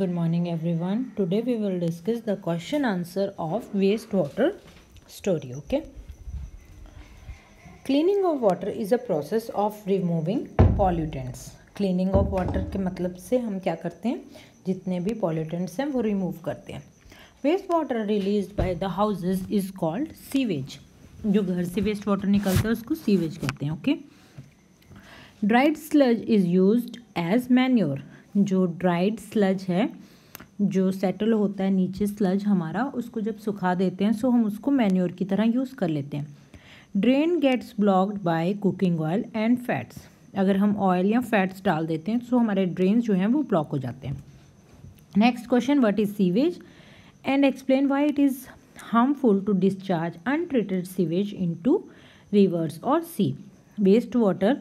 good morning everyone today we will discuss the question answer of wastewater story okay cleaning of water is a process of removing pollutants cleaning of water के मतलब से हम क्या करते हैं जितने भी pollutants हैं वो remove करते हैं waste water released by the houses is called sewage जो घर से वेस्ट वाटर निकलता है उसको सीवेज कहते हैं okay dried sludge is use as manure जो ड्राइड स्लज है जो सेटल होता है नीचे स्लज हमारा उसको जब सुखा देते हैं सो हम उसको मैन्योर की तरह यूज़ कर लेते हैं drain gets blocked by cooking oil and fats अगर हम ऑयल या फैट्स डाल देते हैं सो हमारे ड्रेन जो हैं वो ब्लॉक हो जाते हैं next question what is sewage and explain why it is harmful discharge untreated sewage into rivers और सी वेस्ट वाटर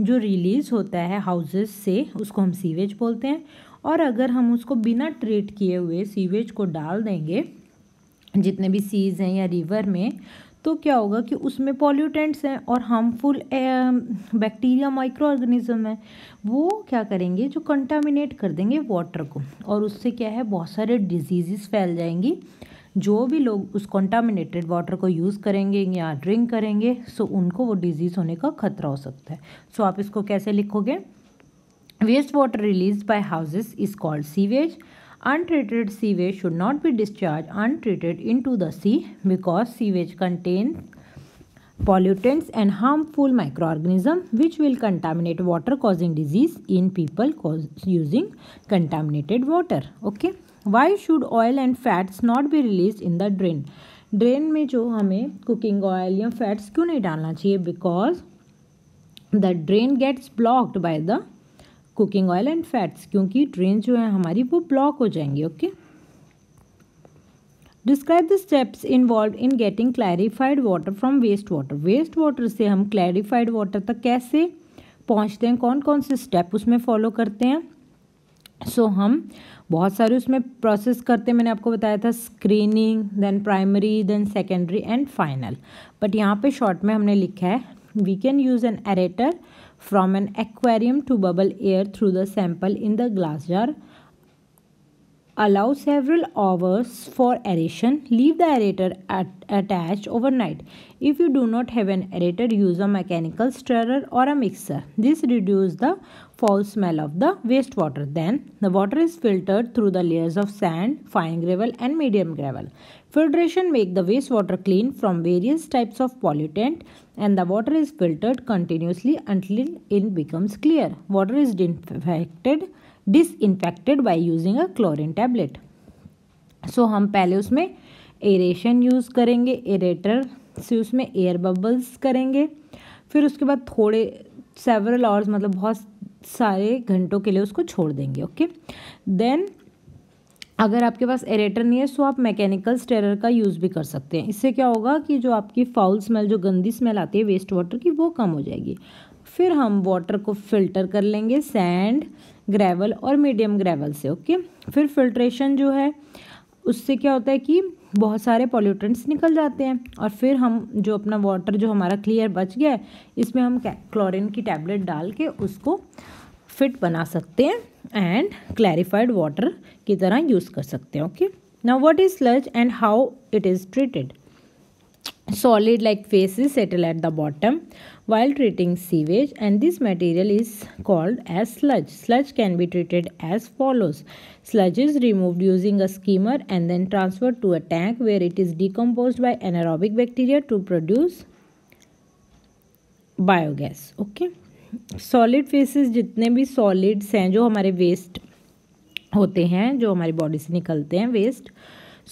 जो रिलीज़ होता है हाउसेस से उसको हम सीवेज बोलते हैं और अगर हम उसको बिना ट्रीट किए हुए सीवेज को डाल देंगे जितने भी सीज हैं या रिवर में तो क्या होगा कि उसमें पॉल्यूटेंट्स हैं और हार्मफुल बैक्टीरिया माइक्रो ऑर्गेनिज्म है वो क्या करेंगे जो कंटामिनेट कर देंगे वाटर को और उससे क्या है बहुत सारे डिजीज़ फैल जाएंगी जो भी लोग उस कॉन्टामिनेटेड वाटर को यूज़ करेंगे या ड्रिंक करेंगे सो उनको वो डिजीज़ होने का खतरा हो सकता है सो आप इसको कैसे लिखोगे waste water release by houses is called sewage untreated sewage should not be discharge untreated into the sea because sewage contain pollutants and harmful microorganism which will contaminate water causing disease in people cause using contaminated water okay why should oil and fats not be release in the drain drain में जो हमें cooking oil या fats क्यों नहीं डालना चाहिए because the drain gets blocked by the cooking oil and fats क्योंकि drain जो है हमारी वो ब्लॉक हो जाएंगी okay describe the steps involve in getting clarified water from waste water waste water से हम क्लैरिफाइड वाटर तक कैसे पहुँचते हैं कौन कौन से स्टेप उसमें फॉलो करते हैं सो so, हम बहुत सारे उसमें प्रोसेस करते मैंने आपको बताया था screening then primary then secondary and final but यहाँ पे शॉर्ट में हमने लिखा है we can use an aerator from an aquarium to bubble air through the sample in the glass jar allow several hours for aeration leave the aerator at, attached overnight if you do not have an aerator use a mechanical stirrer or a mixer this reduces the False smell of the wastewater. Then the water is filtered through the layers of sand, fine gravel and medium gravel. Filtration make the wastewater clean from various types of pollutant and the water is filtered continuously until it becomes clear. Water is disinfected, disinfected by using a chlorine tablet. so, हम पहले उसमें aeration use करेंगे aerator से उसमें air bubbles करेंगे फिर उसके बाद थोड़े several hours मतलब बहुत सारे घंटों के लिए उसको छोड़ देंगे ओके देन अगर आपके पास एरेटर नहीं है सो आप मैकेनिकल स्टेरर का यूज़ भी कर सकते हैं इससे क्या होगा कि जो आपकी फाउल स्मेल जो गंदी स्मेल आती है वेस्ट वाटर की वो कम हो जाएगी फिर हम वाटर को फिल्टर कर लेंगे सैंड ग्रेवल और मीडियम ग्रेवल से ओके फिर फिल्ट्रेशन जो है उससे क्या होता है कि बहुत सारे पॉल्यूटेंट्स निकल जाते हैं और फिर हम जो अपना वाटर जो हमारा क्लियर बच गया है इसमें हम क्लोरिन की टैबलेट डाल के उसको फिट बना सकते हैं एंड क्लैरिफाइड वाटर की तरह यूज़ कर सकते हैं okay now what is sludge and how it is treated solid like faeces is settle at the bottom while treating sewage and this material is called as sludge sludge can be treated as follows sludge is remove using a skimmer and then transfer to a tank where it is decompose by anaerobic bacteria to produce biogas okay solid faeces जितने भी solids हैं जो हमारे waste होते हैं जो हमारी body से निकलते हैं वेस्ट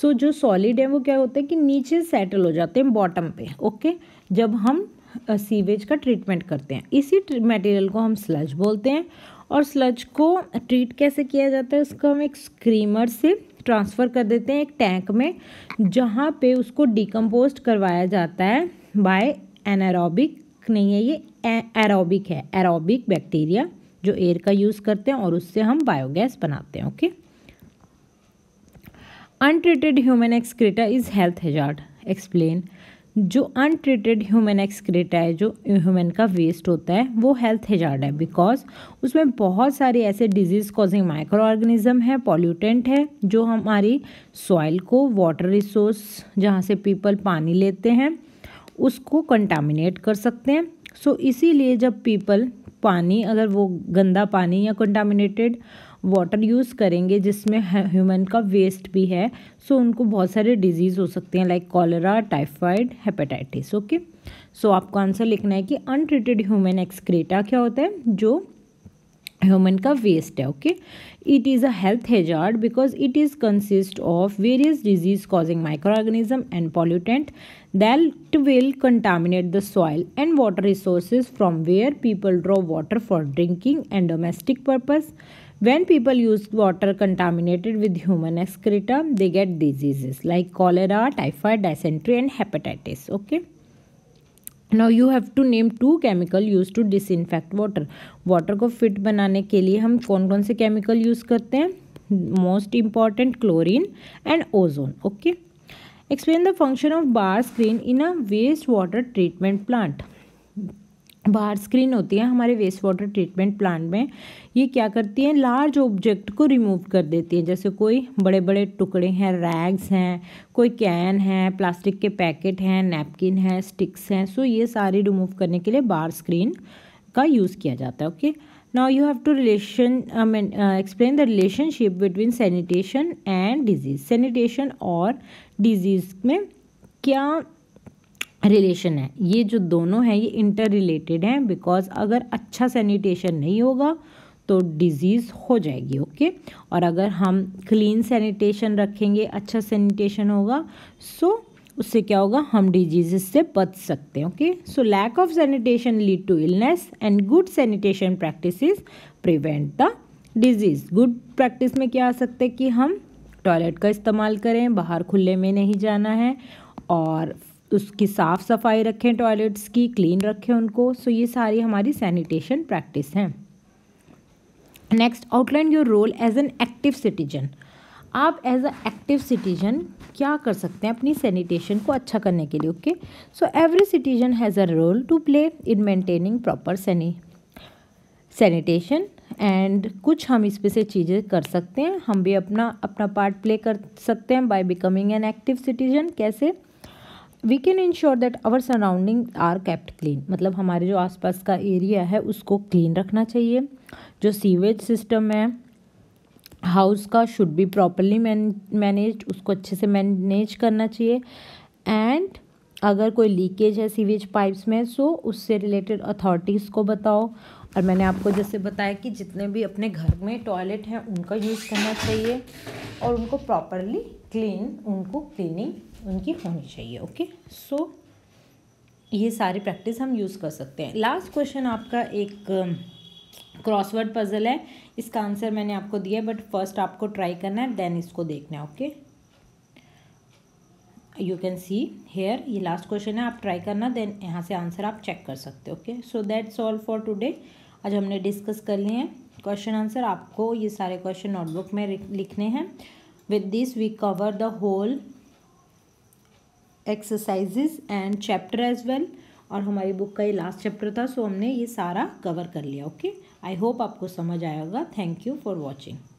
सो so, जो सॉलिड हैं वो क्या होते हैं कि नीचे सेटल हो जाते हैं बॉटम पे ओके जब हम सीवेज का ट्रीटमेंट करते हैं इसी मटेरियल को हम स्लज बोलते हैं और स्लज को ट्रीट कैसे किया जाता है उसको हम एक स्क्रीमर से ट्रांसफ़र कर देते हैं एक टैंक में जहाँ पे उसको डिकम्पोस्ट करवाया जाता है बाय एनारोबिक नहीं है ये एरोबिक है एरोबिक बैक्टीरिया जो एयर का यूज़ करते हैं और उससे हम बायोगैस बनाते हैं okay untreated human excreta is health hazard explain जो अनट्रीटेड ह्यूमन एक्सक्रेटा है जो ह्यूमन का वेस्ट होता है वो हेल्थ हेजार्ड है बिकॉज उसमें बहुत सारे ऐसे डिजीज़ कॉजिंग माइक्रो ऑर्गेनिज्म है पॉल्यूटेंट है जो हमारी सॉइल को वाटर रिसोर्स जहाँ से पीपल पानी लेते हैं उसको कंटामिनेट कर सकते हैं सो so, इसीलिए जब पीपल पानी अगर वो गंदा पानी या कंटामिनेटेड वाटर यूज़ करेंगे जिसमें ह्यूमन का वेस्ट भी है सो so उनको बहुत सारे डिजीज़ हो सकते हैं like cholera typhoid hepatitis okay so आपको आंसर लिखना है कि अनट्रीटेड ह्यूमन एक्सक्रेटा क्या होता है जो human waste okay it is a health hazard because it is consist of various disease causing microorganism and pollutant that will contaminate the soil and water resources from where people draw water for drinking and domestic purpose when people use water contaminated with human excreta they get diseases like cholera typhoid dysentery and hepatitis okay now you have to name two chemical use to disinfect water water को fit बनाने के लिए हम कौन कौन से chemical use करते हैं most important chlorine and ozone okay explain the function of bar screen in a waste water treatment plant bar screen होती है हमारे वेस्ट वाटर ट्रीटमेंट प्लांट में ये क्या करती है लार्ज ऑब्जेक्ट को रिमूव कर देती है जैसे कोई बड़े बड़े टुकड़े हैं रैग्स हैं कोई कैन है प्लास्टिक के पैकेट हैं नैपकिन है स्टिक्स हैं सो ये सारे रिमूव करने के लिए बाहर स्क्रीन का यूज़ किया जाता है okay now you have to relation I mean explain the relationship between sanitation and disease sanitation और डिजीज़ में क्या रिलेशन है ये जो दोनों हैं ये इंटर रिलेटेड हैं बिकॉज अगर अच्छा सैनिटेशन नहीं होगा तो डिज़ीज़ हो जाएगी ओके okay? और अगर हम क्लीन सैनिटेशन रखेंगे अच्छा सैनिटेशन होगा सो so, उससे क्या होगा हम डिजीज़ से बच सकते हैं okay so lack of sanitation lead to illness and good sanitation practice prevent the disease good practice में क्या आ सकते है कि हम टॉयलेट का इस्तेमाल करें बाहर खुले में नहीं जाना है और उसकी साफ़ सफाई रखें टॉयलेट्स की क्लीन रखें उनको सो ये सारी हमारी सैनिटेशन प्रैक्टिस हैं next outline your role as an active citizen आप एज अ एक्टिव सिटीजन क्या कर सकते हैं अपनी सैनिटेशन को अच्छा करने के लिए okay so every citizen has a role to play in maintaining proper sani sanitation and कुछ हम इस पे से चीज़ें कर सकते हैं हम भी अपना अपना पार्ट प्ले कर सकते हैं by becoming an active citizen कैसे we can ensure that our surrounding are kept clean मतलब हमारे जो आसपास का एरिया है उसको क्लीन रखना चाहिए जो सीवेज सिस्टम है हाउस का शुड बी प्रॉपरली मैनेज उसको अच्छे से मैनेज करना चाहिए एंड अगर कोई लीकेज है सीवेज पाइप्स में सो उससे रिलेटेड अथॉरिटीज़ को बताओ और मैंने आपको जैसे बताया कि जितने भी अपने घर में टॉयलेट हैं उनका यूज़ करना चाहिए और उनको प्रॉपरली क्लीन उनको क्लीनिंग उनकी होनी चाहिए ओके सो so, ये सारी प्रैक्टिस हम यूज़ कर सकते हैं लास्ट क्वेश्चन आपका एक क्रॉसवर्ड um, पजल है इसका आंसर मैंने आपको दिया है बट फर्स्ट आपको ट्राई करना है देन इसको देखना है okay you can see here ये लास्ट क्वेश्चन है आप ट्राई करना देन यहाँ से आंसर आप चेक कर सकते हो okay so that's all for today आज हमने डिस्कस कर लिए हैं क्वेश्चन आंसर आपको ये सारे क्वेश्चन नोटबुक में लिखने हैं with this we cover the whole exercises and chapter as well और हमारी बुक का ये लास्ट चैप्टर था सो हमने ये सारा कवर कर लिया ओके आई होप आपको समझ आएगा थैंक यू फॉर वॉचिंग